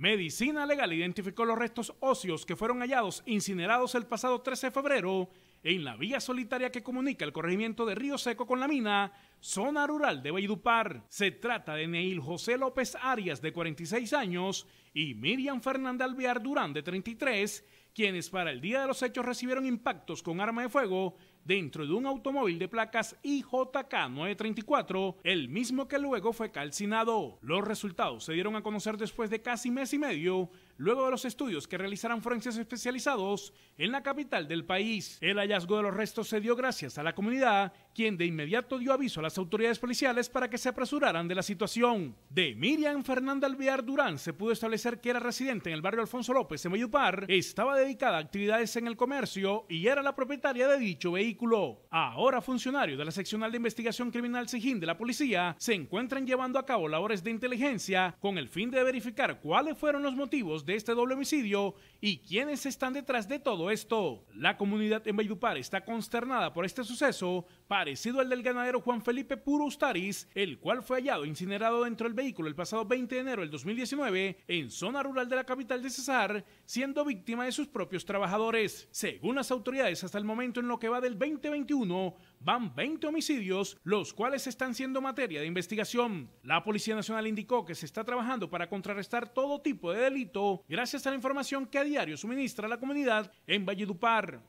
Medicina Legal identificó los restos óseos que fueron hallados incinerados el pasado 13 de febrero en la vía solitaria que comunica el corregimiento de Río Seco con la mina, zona rural de Valledupar. Se trata de Neil José López Arias, de 46 años, y Miriam Fernanda Alvear Durán, de 33, quienes para el día de los hechos recibieron impactos con arma de fuego dentro de un automóvil de placas IJK 934, el mismo que luego fue calcinado. Los resultados se dieron a conocer después de casi mes y medio luego de los estudios que realizarán forenses especializados en la capital del país. El hallazgo de los restos se dio gracias a la comunidad quien de inmediato dio aviso a las autoridades policiales para que se apresuraran de la situación. De Miriam Fernanda Alvear Durán se pudo establecer que era residente en el barrio Alfonso López en Mayupar, estaba dedicada a actividades en el comercio y era la propietaria de dicho vehículo. Ahora funcionario de la seccional de investigación criminal Sijín de la policía, se encuentran llevando a cabo labores de inteligencia con el fin de verificar cuáles fueron los motivos de este doble homicidio y quiénes están detrás de todo esto. La comunidad en Mayupar está consternada por este suceso, para parecido al del ganadero Juan Felipe Puro Ustariz, el cual fue hallado incinerado dentro del vehículo el pasado 20 de enero del 2019 en zona rural de la capital de Cesar, siendo víctima de sus propios trabajadores. Según las autoridades, hasta el momento en lo que va del 2021, van 20 homicidios, los cuales están siendo materia de investigación. La Policía Nacional indicó que se está trabajando para contrarrestar todo tipo de delito gracias a la información que a diario suministra la comunidad en Valledupar.